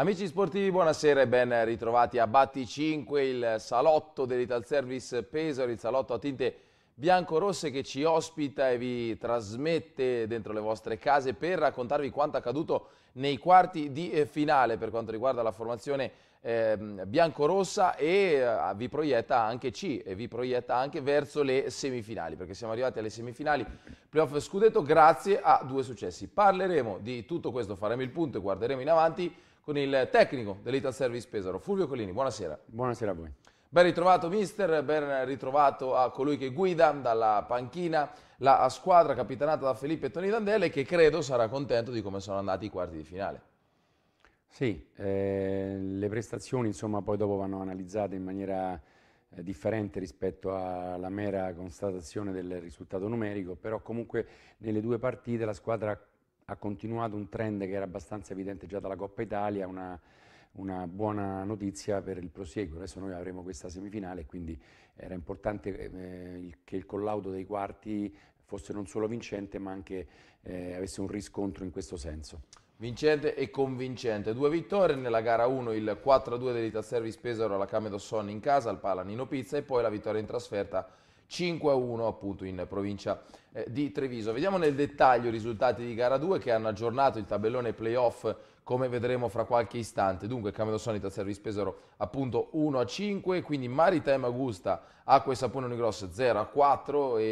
Amici sportivi, buonasera e ben ritrovati a Batti 5, il salotto dell'Ital Service Pesaro, il salotto a tinte bianco-rosse che ci ospita e vi trasmette dentro le vostre case per raccontarvi quanto accaduto nei quarti di finale per quanto riguarda la formazione ehm, biancorossa e eh, vi proietta anche C e vi proietta anche verso le semifinali perché siamo arrivati alle semifinali playoff scudetto grazie a due successi. Parleremo di tutto questo, faremo il punto e guarderemo in avanti con il tecnico dell'Ital Service Pesaro, Fulvio Collini. Buonasera. Buonasera a voi. Ben ritrovato mister, ben ritrovato a colui che guida dalla panchina la squadra capitanata da Felipe Tony Dandelle che credo sarà contento di come sono andati i quarti di finale. Sì, eh, le prestazioni insomma poi dopo vanno analizzate in maniera eh, differente rispetto alla mera constatazione del risultato numerico, però comunque nelle due partite la squadra ha continuato un trend che era abbastanza evidente già dalla Coppa Italia, una, una buona notizia per il prosieguo. Adesso noi avremo questa semifinale, quindi era importante eh, che il collaudo dei quarti fosse non solo vincente, ma anche eh, avesse un riscontro in questo senso vincente e convincente. Due vittorie nella gara 1, il 4-2 dell'Ital Service Pesaro alla Camedo Son in casa al Palanino Pizza e poi la vittoria in trasferta 5-1 appunto in provincia eh, di Treviso. Vediamo nel dettaglio i risultati di gara 2 che hanno aggiornato il tabellone playoff come vedremo fra qualche istante. Dunque Camedo Ital Service Pesaro appunto 1 a 5, quindi Maritime Augusta, Acqua e Sapone Unigross 0 a 4 e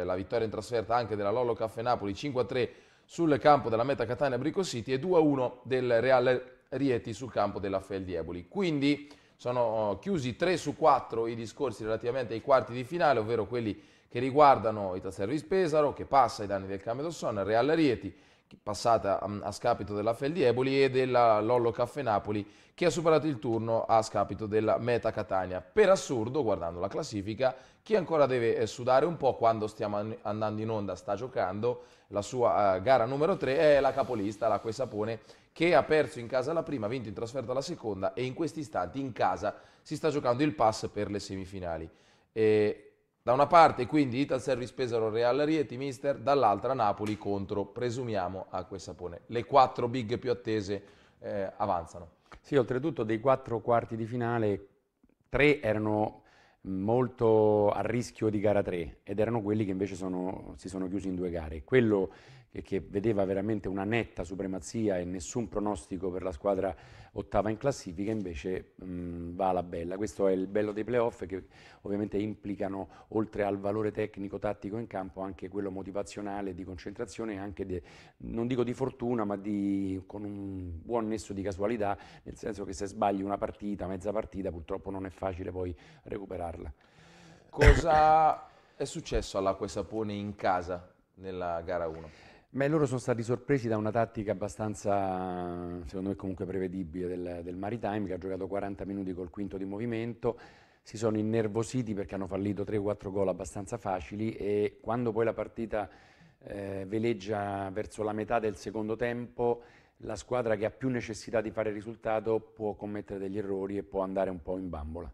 eh, la vittoria in trasferta anche della Lollo Caffè Napoli 5 a 3 sul campo della Meta Catania Brico City e 2-1 del Real Rieti sul campo della Fel Dieboli. Quindi sono oh, chiusi 3 su 4 i discorsi relativamente ai quarti di finale, ovvero quelli che riguardano i Itaservis Pesaro, che passa ai danni del Camedo Real Rieti, passata mm, a scapito della Feldieboli e della Lollo Caffè Napoli che ha superato il turno a scapito della Meta Catania. Per assurdo, guardando la classifica, chi ancora deve eh, sudare un po' quando stiamo andando in onda, sta giocando la sua eh, gara numero 3, è la capolista, l'Acque Sapone, che ha perso in casa la prima, ha vinto in trasferta la seconda e in questi istanti in casa si sta giocando il pass per le semifinali. E da una parte quindi Ital Service Pesaro Real Rieti Mister, dall'altra Napoli contro, presumiamo, Acque Sapone. Le quattro big più attese eh, avanzano. Sì, oltretutto dei quattro quarti di finale, tre erano molto a rischio di gara 3 ed erano quelli che invece sono, si sono chiusi in due gare. Quello e che vedeva veramente una netta supremazia e nessun pronostico per la squadra ottava in classifica, invece mh, mm, va alla bella. Questo è il bello dei playoff che ovviamente implicano, oltre al valore tecnico, tattico in campo, anche quello motivazionale, di concentrazione, anche de, non dico di fortuna, ma di, con un buon nesso di casualità, nel senso che se sbagli una partita, mezza partita, purtroppo non è facile poi recuperarla. Cosa è successo all'Acqua e Sapone in casa nella gara 1? Beh, loro sono stati sorpresi da una tattica abbastanza, secondo me comunque prevedibile, del, del Maritime, che ha giocato 40 minuti col quinto di movimento, si sono innervositi perché hanno fallito 3-4 gol abbastanza facili e quando poi la partita eh, veleggia verso la metà del secondo tempo, la squadra che ha più necessità di fare risultato può commettere degli errori e può andare un po' in bambola.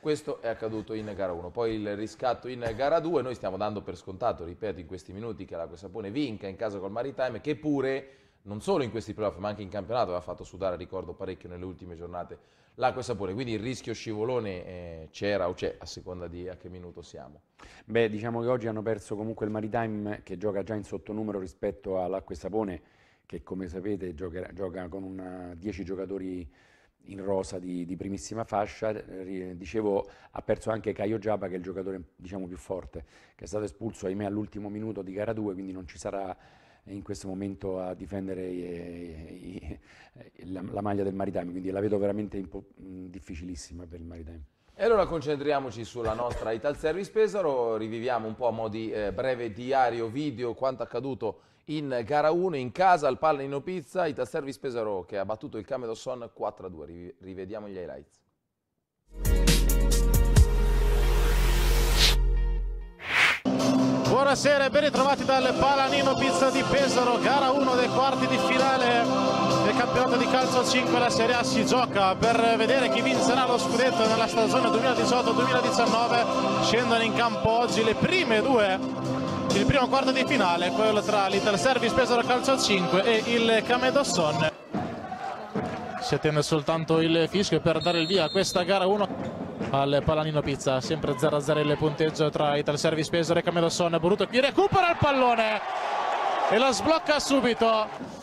Questo è accaduto in gara 1, poi il riscatto in gara 2, noi stiamo dando per scontato, ripeto, in questi minuti che l'Acqua Sapone vinca in casa col Maritime, che pure non solo in questi playoff ma anche in campionato aveva fatto sudare, ricordo, parecchio nelle ultime giornate l'acqua sapone, quindi il rischio scivolone eh, c'era o c'è a seconda di a che minuto siamo. Beh, diciamo che oggi hanno perso comunque il Maritime che gioca già in sottonumero rispetto all'acqua sapone che come sapete gioca, gioca con una, 10 giocatori in rosa di, di primissima fascia, dicevo ha perso anche Caio Giaba che è il giocatore diciamo, più forte, che è stato espulso ahimè all'ultimo minuto di gara 2, quindi non ci sarà eh, in questo momento a difendere eh, i, i, eh, i, la, la, maglia del Maritime, quindi la vedo veramente difficilissima per il Maritime. E allora concentriamoci sulla nostra Ital Service Pesaro, riviviamo un po' a modi eh, breve diario, video, quanto accaduto in gara 1, in casa al Pallanino Pizza, Ital Service Pesaro che ha battuto il Camedo Son 4-2, rivediamo gli highlights. Buonasera e ben ritrovati dal Palanino Pizza di Pesaro, gara 1 dei quarti di finale del campionato di calcio 5 la Serie A si gioca per vedere chi vincerà lo scudetto nella stagione 2018-2019 scendono in campo oggi le prime due il primo quarto di finale quello tra l'Ital Service Pesaro Calcio 5 e il Camedosson si attende soltanto il fischio per dare il via a questa gara 1 al Palanino Pizza, sempre 0-0 il punteggio tra Ital Service Pesaro e Camedosson Boruto qui recupera il pallone e la sblocca subito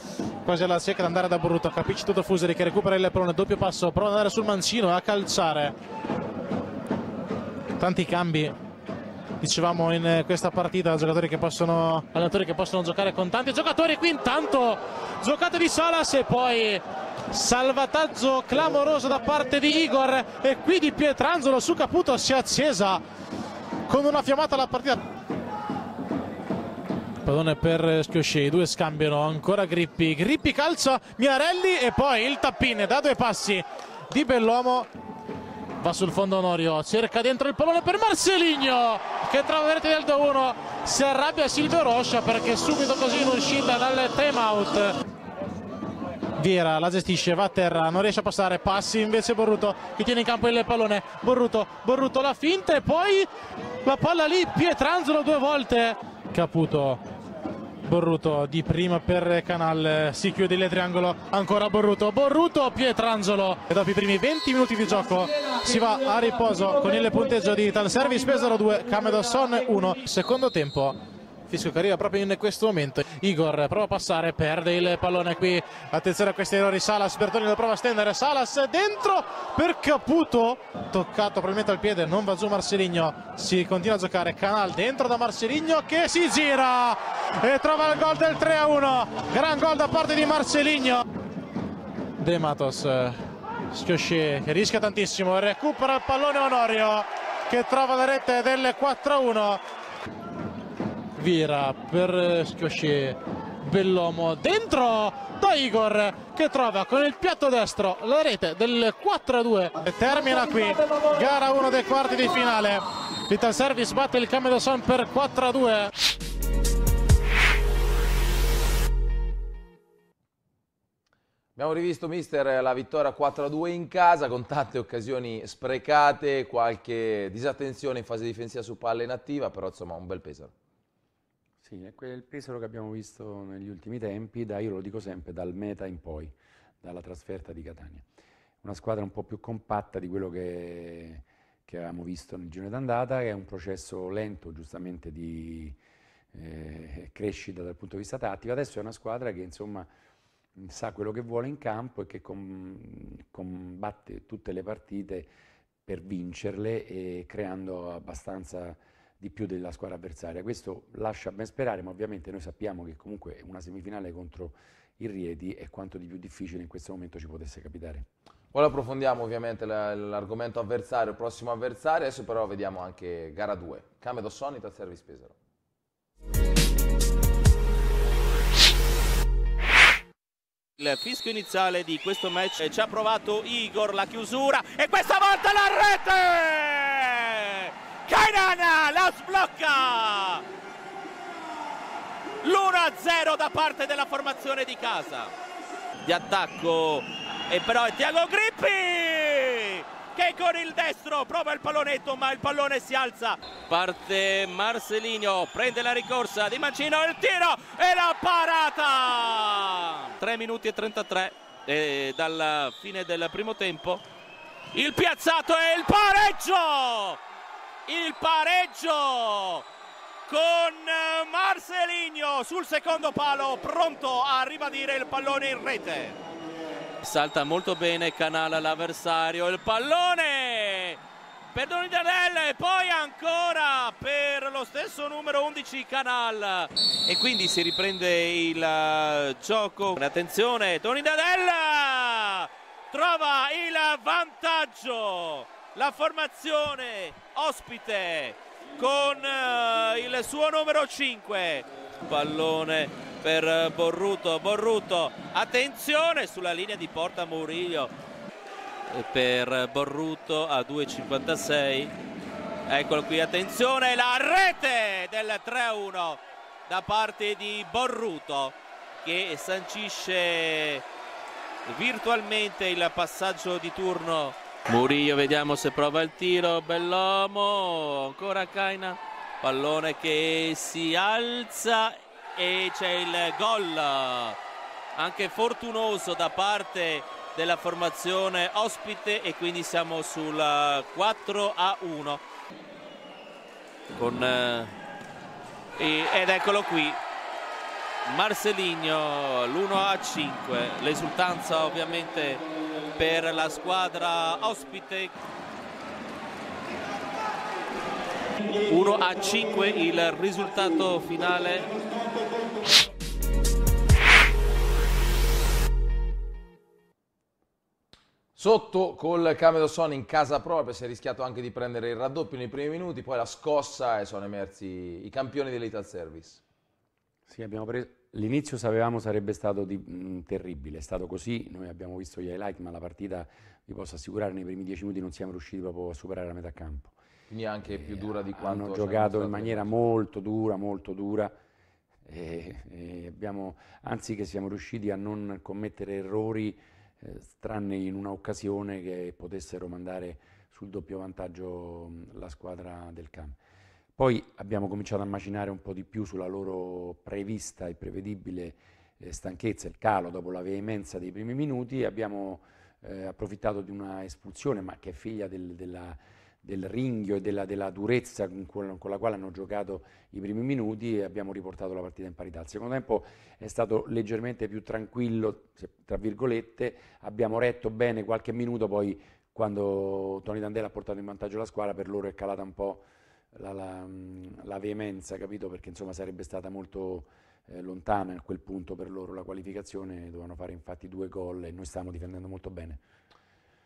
quasi alla secca ad andare da Brutto capisci tutto Fuseri che recupera il pallone doppio passo prova ad andare sul mancino e a calciare tanti cambi dicevamo in questa partita giocatori che possono allenatori che possono giocare con tanti giocatori qui intanto giocata di Salas e poi salvataggio clamoroso da parte di Igor e qui di Pietrangelo su Caputo si è accesa con una fiammata la partita pallone per Schiosci, due scambiano ancora Grippi, Grippi calcia Miarelli e poi il tappine da due passi di Bellomo va sul fondo Onorio, cerca dentro il pallone per Marceligno che trova rete del 2-1, si arrabbia Silvio Roscia perché subito così in uscita dal time out Viera la gestisce, va a terra, non riesce a passare, passi invece Borruto che tiene in campo il pallone, Borruto, Borruto la finta e poi la palla lì, Pietranzolo due volte Caputo Borruto di prima per Canal, si chiude il triangolo, ancora Borruto, Borruto, Pietrangelo e dopo i primi 20 minuti di gioco si va a riposo con il punteggio di Ital Service Pesaro 2, Camedosson 1, secondo tempo Fischio che arriva proprio in questo momento. Igor prova a passare, perde il pallone qui. Attenzione a questi errori. Salas, Bertoni lo prova a stendere. Salas dentro per Caputo. Toccato probabilmente al piede, non va giù Marceligno. Si continua a giocare. Canal dentro da Marceligno che si gira e trova il gol del 3-1. Gran gol da parte di Marceligno. De Matos. Schiosci che rischia tantissimo. Recupera il pallone Onorio che trova la rete del 4-1. Vira per Schiosce Bellomo dentro da Igor che trova con il piatto destro la rete del 4-2 e termina qui gara 1 dei quarti di finale Little Service batte il Cambio per 4-2 Abbiamo rivisto, mister, la vittoria 4-2 in casa con tante occasioni sprecate, qualche disattenzione in fase difensiva su palla inattiva, però insomma un bel peso. Sì, è quel Pesaro che abbiamo visto negli ultimi tempi, da, io lo dico sempre, dal meta in poi, dalla trasferta di Catania. Una squadra un po' più compatta di quello che, che avevamo visto nel giro d'andata, che è un processo lento giustamente di eh, crescita dal punto di vista tattico. Adesso è una squadra che insomma sa quello che vuole in campo e che com- combatte tutte le partite per vincerle e creando abbastanza di più della squadra avversaria. Questo lascia ben sperare, ma ovviamente noi sappiamo che comunque una semifinale contro il Rieti è quanto di più difficile in questo momento ci potesse capitare. Ora approfondiamo ovviamente l'argomento avversario, prossimo avversario, adesso però vediamo anche gara 2, Camedo Sonita Service Pesaro. Il fischio iniziale di questo match ci ha provato Igor, la chiusura e questa volta la rete! Kairan la sblocca! L'1-0 da parte della formazione di casa. Di attacco e però è Tiago Grippi che con il destro prova il pallonetto ma il pallone si alza. Parte Marcelino, prende la ricorsa di Mancino, il tiro e la parata! 3 minuti e 33 e dalla fine del primo tempo il piazzato e il pareggio! il pareggio con Marcelinho sul secondo palo pronto a ribadire il pallone in rete salta molto bene Canala l'avversario il pallone per Donidella e poi ancora per lo stesso numero 11 Canal e quindi si riprende il eh, gioco attenzione Donidella trova il vantaggio la formazione ospite con uh, il suo numero 5 pallone per Borruto Borruto attenzione sulla linea di porta Murillo per Borruto a 2.56 eccolo qui attenzione la rete del 3-1 da parte di Borruto che sancisce virtualmente il passaggio di turno Murillo vediamo se prova il tiro, Bellomo, ancora Caina, pallone che si alza e c'è il gol, anche fortunoso da parte della formazione ospite e quindi siamo sul 4 eh, a 1 Con, eh, ed eccolo qui Marcelino l'1 a 5 l'esultanza ovviamente per la squadra ospite 1 a 5 il risultato finale Sotto col Camero Son in casa propria, si è rischiato anche di prendere il raddoppio nei primi minuti, poi la scossa e sono emersi i campioni dell'Ital Service. Sì, abbiamo preso, L'inizio sapevamo sarebbe stato di, mh, terribile, è stato così, noi abbiamo visto gli highlight, ma la partita, vi posso assicurare, nei primi dieci minuti non siamo riusciti proprio a superare la metà campo. Quindi anche e più eh, dura di quanto... Hanno giocato in maniera molto dura, molto dura, e, e abbiamo, anzi che siamo riusciti a non commettere errori, eh, tranne in un'occasione che potessero mandare sul doppio vantaggio mh, la squadra del campo. Poi abbiamo cominciato a macinare un po' di più sulla loro prevista e prevedibile eh, stanchezza, il calo dopo la veemenza dei primi minuti, abbiamo eh, approfittato di una espulsione, ma che è figlia del, della, del ringhio e della, della durezza con, quello, con, la quale hanno giocato i primi minuti e abbiamo riportato la partita in parità. Al secondo tempo è stato leggermente più tranquillo, tra virgolette, abbiamo retto bene qualche minuto, poi quando Tony Dandela ha portato in vantaggio la squadra per loro è calata un po' la, la, la veemenza, capito? Perché insomma sarebbe stata molto eh, lontana a quel punto per loro la qualificazione, dovevano fare infatti due gol e noi stavamo difendendo molto bene.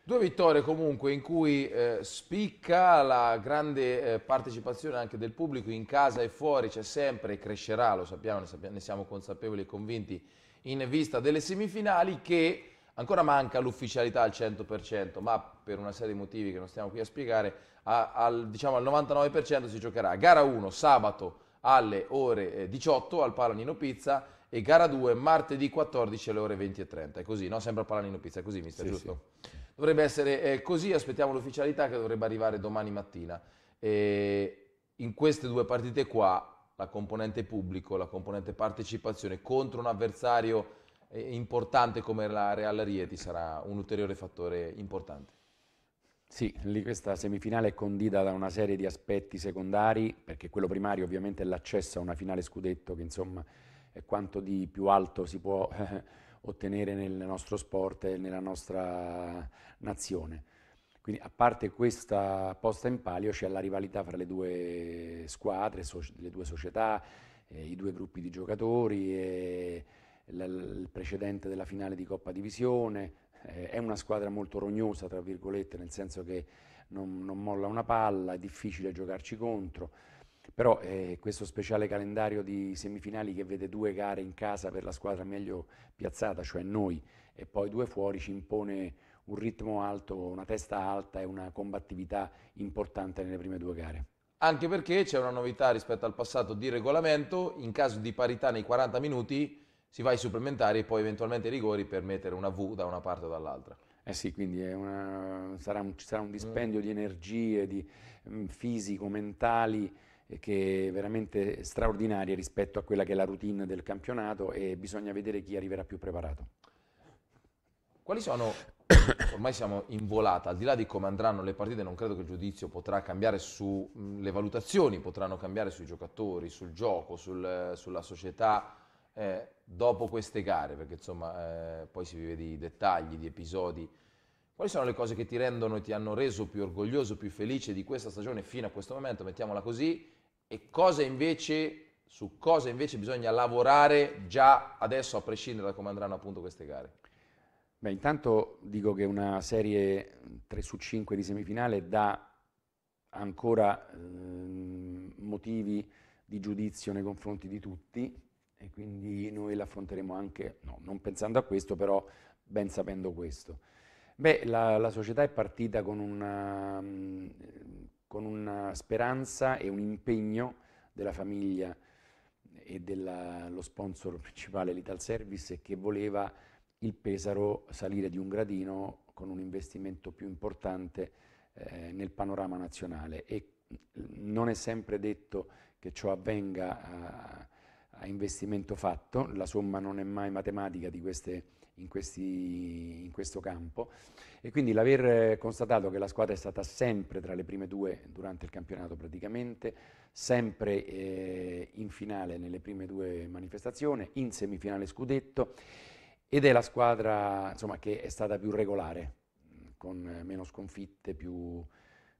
Due vittorie comunque in cui eh, spicca la grande eh, partecipazione anche del pubblico in casa e fuori, c'è sempre e crescerà, lo sappiamo, ne, sappiamo, ne siamo consapevoli e convinti in vista delle semifinali che Ancora manca l'ufficialità al 100%, ma per una serie di motivi che non stiamo qui a spiegare, a, al, diciamo al 99% si giocherà gara 1 sabato alle ore 18 eh, al Palanino Pizza e gara 2 martedì 14 alle ore 20 e 30. È così, no? Sempre a Palanino Pizza, è così, mister, sì, giusto? Sì. Dovrebbe essere eh, così, aspettiamo l'ufficialità che dovrebbe arrivare domani mattina. E in queste due partite qua, la componente pubblico, la componente partecipazione contro un avversario importante come la Real Rieti sarà un ulteriore fattore importante. Sì, lì questa semifinale è condita da una serie di aspetti secondari, perché quello primario ovviamente è l'accesso a una finale scudetto, che insomma è quanto di più alto si può eh, ottenere nel nostro sport e nella nostra nazione. Quindi a parte questa posta in palio c'è la rivalità fra le due squadre, so le due società, eh, i due gruppi di giocatori. Eh, il precedente della finale di Coppa Divisione, eh, è una squadra molto rognosa, tra virgolette, nel senso che non, non molla una palla, è difficile giocarci contro, però eh, questo speciale calendario di semifinali che vede due gare in casa per la squadra meglio piazzata, cioè noi, e poi due fuori ci impone un ritmo alto, una testa alta e una combattività importante nelle prime due gare. Anche perché c'è una novità rispetto al passato di regolamento, in caso di parità nei 40 minuti si va ai supplementari e poi eventualmente ai rigori per mettere una V da una parte o dall'altra. Eh sì, quindi una, sarà un, ci sarà un mm. dispendio mm. di energie, di, um, fisico, mentali, eh, che è veramente straordinarie rispetto a quella che è la routine del campionato e bisogna vedere chi arriverà più preparato. Quali sono, ormai siamo in volata, al di là di come andranno le partite, non credo che il giudizio potrà cambiare sulle mm, valutazioni, potranno cambiare sui giocatori, sul gioco, sul, sulla società, eh, dopo queste gare, perché insomma eh, poi si vive di dettagli, di episodi. Quali sono le cose che ti rendono e ti hanno reso più orgoglioso, più felice di questa stagione fino a questo momento, mettiamola così, e cosa invece, su cosa invece bisogna lavorare già adesso, a prescindere da come andranno appunto queste gare? Beh, intanto dico che una serie 3 su 5 di semifinale dà ancora eh, motivi di giudizio nei confronti di tutti, e quindi noi l'affronteremo anche, no, non pensando a questo, però ben sapendo questo. Beh, la, la società è partita con una, con una, speranza e un impegno della famiglia e dello sponsor principale, l'Ital Service, che voleva il Pesaro salire di un gradino con un investimento più importante eh, nel panorama nazionale e non è sempre detto che ciò avvenga. Eh, a investimento fatto, la somma non è mai matematica di queste, in, questi, in, questo campo e quindi l'aver constatato che la squadra è stata sempre tra le prime due durante il campionato praticamente, sempre eh, in finale nelle prime due manifestazioni, in semifinale scudetto ed è la squadra insomma, che è stata più regolare, con meno sconfitte, più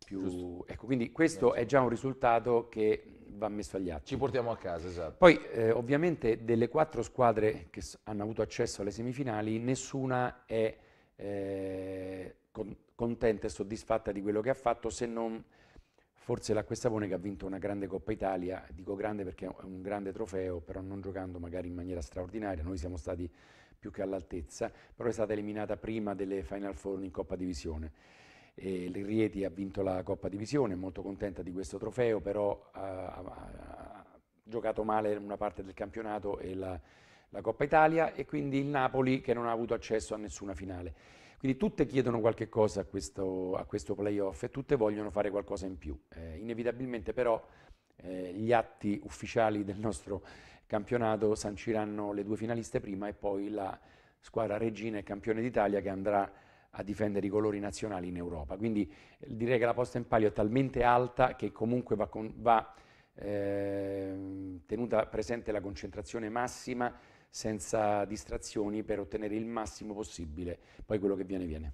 più... Ecco, quindi questo è già un risultato che va messo agli atti. Ci portiamo a casa, esatto. Poi eh, ovviamente delle quattro squadre che hanno avuto accesso alle semifinali, nessuna è eh, con- contenta e soddisfatta di quello che ha fatto, se non forse la e che ha vinto una grande Coppa Italia, dico grande perché è un grande trofeo, però non giocando magari in maniera straordinaria, noi siamo stati più che all'altezza, però è stata eliminata prima delle Final Four in Coppa Divisione eh, il Rieti ha vinto la Coppa Divisione, è molto contenta di questo trofeo, però ha, ha giocato male una parte del campionato e la, la Coppa Italia e quindi il Napoli che non ha avuto accesso a nessuna finale. Quindi tutte chiedono qualche cosa a questo, a questo playoff e tutte vogliono fare qualcosa in più. Eh, inevitabilmente però eh, gli atti ufficiali del nostro campionato sanciranno le due finaliste prima e poi la squadra regina e campione d'Italia che andrà a difendere i colori nazionali in Europa. Quindi eh, direi che la posta in palio è talmente alta che comunque va, con, va eh, tenuta presente la concentrazione massima senza distrazioni per ottenere il massimo possibile, poi quello che viene viene.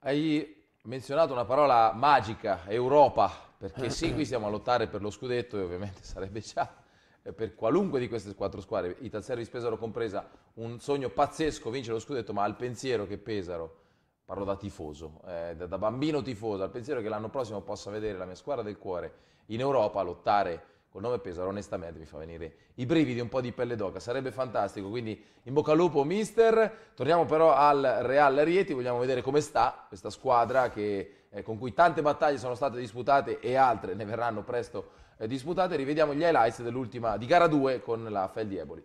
Hai menzionato una parola magica, Europa, perché sì, qui stiamo a lottare per lo scudetto e ovviamente sarebbe già eh, per qualunque di queste quattro squadre, Italservis Pesaro compresa, un sogno pazzesco vincere lo scudetto, ma al pensiero che Pesaro parlo da tifoso, eh, da, da, bambino tifoso, al pensiero che l'anno prossimo possa vedere la mia squadra del cuore in Europa lottare col nome Pesaro, onestamente mi fa venire i brividi, un po' di pelle d'oca, sarebbe fantastico, quindi in bocca al lupo mister, torniamo però al Real Rieti, vogliamo vedere come sta questa squadra che, eh, con cui tante battaglie sono state disputate e altre ne verranno presto eh, disputate, rivediamo gli highlights dell'ultima di gara 2 con la Feldieboli.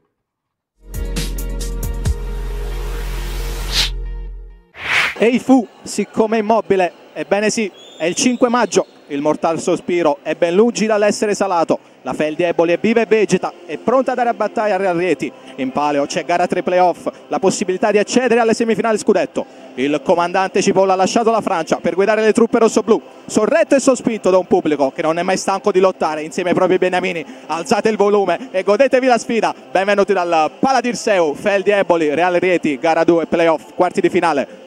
E i fu, siccome immobile, ebbene sì, è il 5 maggio, il mortal sospiro è ben lungi dall'essere salato, la fel Eboli è viva e vegeta, è pronta a dare a battaglia a Real Rieti, in paleo c'è gara 3 playoff, la possibilità di accedere alle semifinali scudetto. Il comandante Cipolla ha lasciato la Francia per guidare le truppe rossoblù, sorretto e sospinto da un pubblico che non è mai stanco di lottare insieme ai propri beniamini. Alzate il volume e godetevi la sfida. Benvenuti dal Paladirseu, Fel di Eboli, Real Rieti, gara 2, playoff, quarti di finale.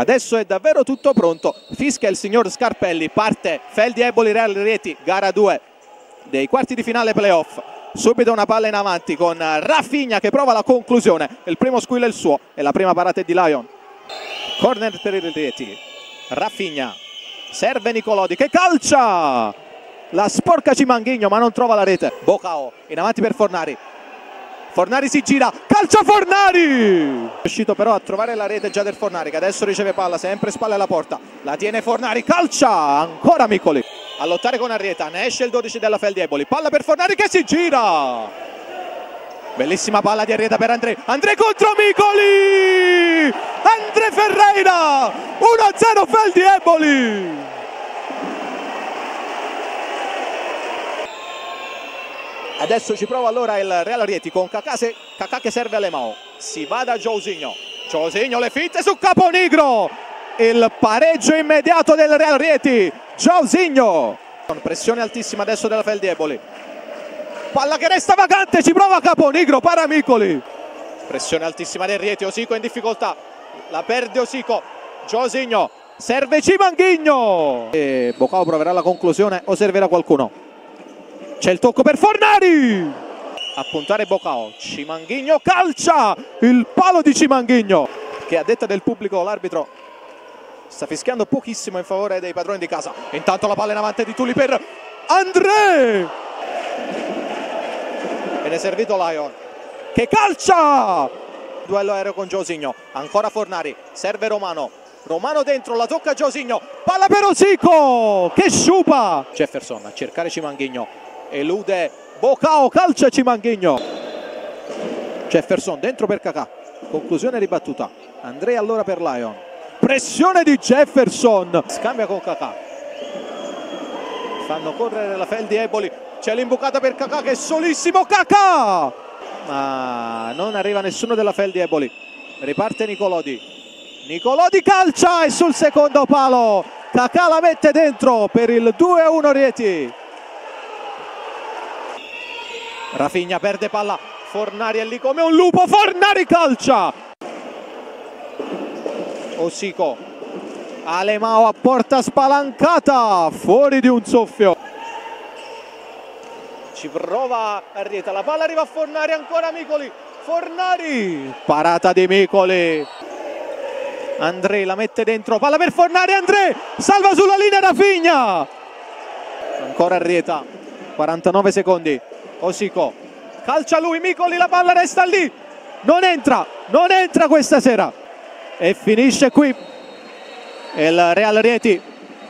Adesso è davvero tutto pronto, fischia il signor Scarpelli, parte Feldi Eboli Real Rieti, gara 2 dei quarti di finale playoff. Subito una palla in avanti con Raffigna che prova la conclusione, il primo squillo è il suo e la prima parata è di Lion. Corner per il Rieti, Raffigna, serve Nicolodi che calcia! La sporca Cimanghigno ma non trova la rete, Bocao in avanti per Fornari, Fornari si gira, calcia Fornari! È riuscito però a trovare la rete già del Fornari che adesso riceve palla, sempre spalle alla porta, la tiene Fornari, calcia, ancora Miccoli. A lottare con Arrieta, ne esce il 12 della Feldieboli, palla per Fornari che si gira! Bellissima palla di Arrieta per André, André contro Miccoli! André Ferreira, 1-0 Feldieboli! Adesso ci prova allora il Real Rieti con Kakase, Kakà che serve a Lemao. Si va da Giosigno. Giosigno le finte su Caponigro. Il pareggio immediato del Real Rieti. Giosigno. Con pressione altissima adesso della Feldieboli. Palla che resta vacante. ci prova Caponigro, Paramicoli. Pressione altissima del Rieti, Osico in difficoltà. La perde Osico. Giosigno. Serve Cimanghigno. E Bocao proverà la conclusione o servirà qualcuno? C'è il tocco per Fornari. A puntare Bocao. Cimanghigno calcia. Il palo di Cimanghigno. Che a detta del pubblico l'arbitro sta fischiando pochissimo in favore dei padroni di casa. Intanto la palla in avanti di Tulli per André. E servito Lion. Che calcia! Duello aereo con Giosigno. Ancora Fornari. Serve Romano. Romano dentro, la tocca Giosigno, palla per Osico, che sciupa! Jefferson a cercare Cimanghigno, elude Bocao, calcia Cimanghigno Jefferson dentro per Cacà conclusione ribattuta Andrea allora per Lion pressione di Jefferson scambia con Cacà fanno correre la Feldi Eboli c'è l'imbucata per Cacà che è solissimo Cacà ma non arriva nessuno della Feldi Eboli riparte Nicolodi Nicolodi calcia e sul secondo palo Cacà la mette dentro per il 2-1 Rieti Rafinha perde palla, Fornari è lì come un lupo, Fornari calcia! Osico, Alemao a porta spalancata, fuori di un soffio. Ci prova Arrieta, la palla arriva a Fornari, ancora Micoli, Fornari, parata di Micoli. André la mette dentro, palla per Fornari, André salva sulla linea Rafinha. Ancora Arrieta, 49 secondi. Osico calcia lui Micoli la palla resta lì non entra non entra questa sera e finisce qui il Real Rieti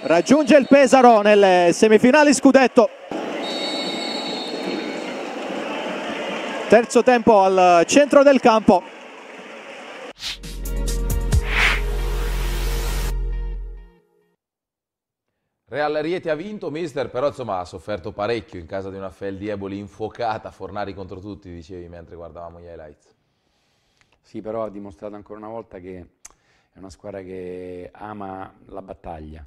raggiunge il Pesaro nelle semifinali scudetto terzo tempo al centro del campo Real Rieti ha vinto, mister, però insomma ha sofferto parecchio in casa di una Fel Dieboli infuocata, Fornari contro tutti, dicevi, mentre guardavamo gli highlights. Sì, però ha dimostrato ancora una volta che è una squadra che ama la battaglia,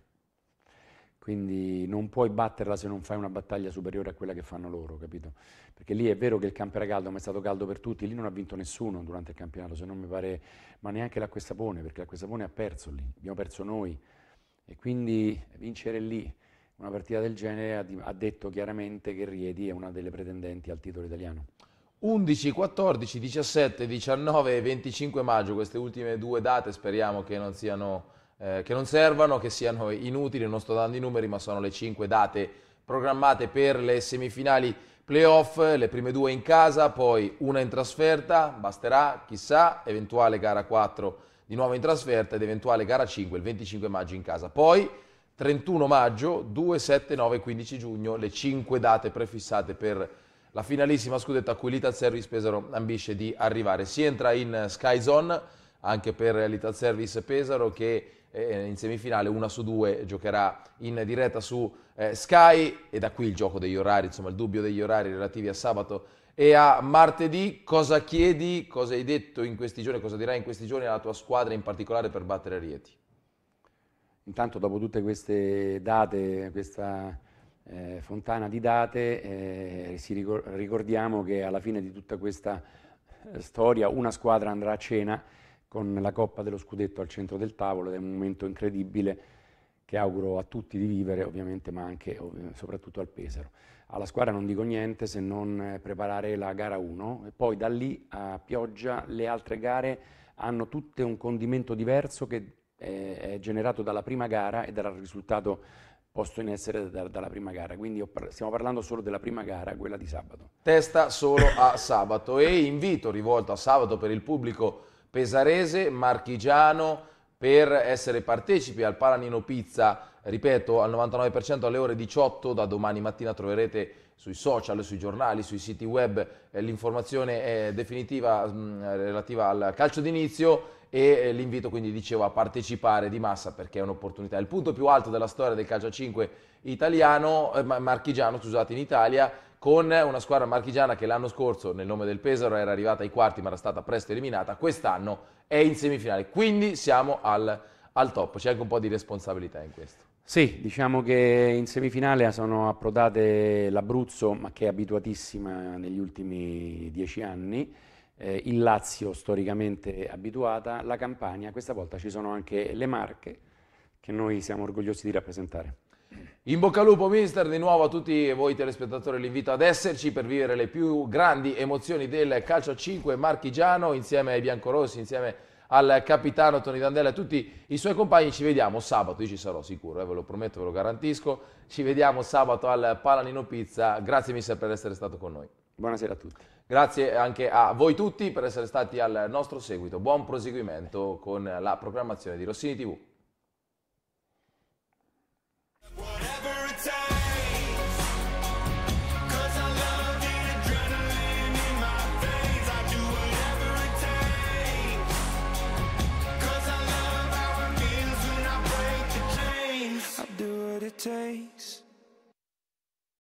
quindi non puoi batterla se non fai una battaglia superiore a quella che fanno loro, capito? Perché lì è vero che il campo era caldo, ma è stato caldo per tutti, lì non ha vinto nessuno durante il campionato, se non mi pare, ma neanche l'acqua e perché l'acqua e ha perso lì, abbiamo perso noi, e quindi vincere lì una partita del genere ha, detto chiaramente che Riedi è una delle pretendenti al titolo italiano. 11, 14, 17, 19 e 25 maggio, queste ultime due date speriamo che non, siano, eh, che non servano, che siano inutili, non sto dando i numeri, ma sono le cinque date programmate per le semifinali playoff, le prime due in casa, poi una in trasferta, basterà, chissà, eventuale gara 4 di nuovo in trasferta ed eventuale gara 5 il 25 maggio in casa. Poi 31 maggio, 2, 7, 9, 15 giugno, le 5 date prefissate per la finalissima scudetta a cui l'Ital Service Pesaro ambisce di arrivare. Si entra in Sky Zone anche per l'Ital Service Pesaro che eh, in semifinale una su due giocherà in diretta su eh, Sky e da qui il gioco degli orari, insomma il dubbio degli orari relativi a sabato e a martedì cosa chiedi, cosa hai detto in questi giorni, cosa dirai in questi giorni alla tua squadra in particolare per battere Rieti? Intanto dopo tutte queste date, questa eh, fontana di date, eh, ricor- ricordiamo che alla fine di tutta questa eh, storia una squadra andrà a cena con la Coppa dello Scudetto al centro del tavolo ed è un momento incredibile che auguro a tutti di vivere ovviamente ma anche ov- soprattutto al Pesaro alla squadra non dico niente se non eh, preparare la gara 1 e poi da lì a pioggia le altre gare hanno tutte un condimento diverso che eh, è, generato dalla prima gara e dal risultato posto in essere da, dalla prima gara, quindi stiamo parlando solo della prima gara, quella di sabato. Testa solo a sabato e invito rivolto a sabato per il pubblico pesarese, marchigiano, per essere partecipi al Palanino Pizza, ripeto, al 99% alle ore 18 da domani mattina troverete sui social, sui giornali, sui siti web eh, l'informazione eh, definitiva mh, mm, relativa al calcio d'inizio e eh, l'invito quindi dicevo a partecipare di massa perché è un'opportunità, è il punto più alto della storia del calcio a 5 italiano, marchigiano, scusate, in Italia con una squadra marchigiana che l'anno scorso nel nome del Pesaro era arrivata ai quarti ma era stata presto eliminata, quest'anno è in semifinale, quindi siamo al, al top, c'è anche un po' di responsabilità in questo. Sì, diciamo che in semifinale sono approdate l'Abruzzo, ma che è abituatissima negli ultimi dieci anni, eh, il Lazio storicamente abituata, la Campania, questa volta ci sono anche le Marche che noi siamo orgogliosi di rappresentare. In bocca al lupo mister, di nuovo a tutti voi telespettatori l'invito ad esserci per vivere le più grandi emozioni del calcio a 5 marchigiano insieme ai biancorossi, insieme al capitano Tony Dandella e a tutti i suoi compagni. Ci vediamo sabato, io ci sarò sicuro, eh, ve lo prometto, ve lo garantisco. Ci vediamo sabato al Palanino Pizza. Grazie mister per essere stato con noi. Buonasera a tutti. Grazie anche a voi tutti per essere stati al nostro seguito. Buon proseguimento con la programmazione di Rossini TV. do what it takes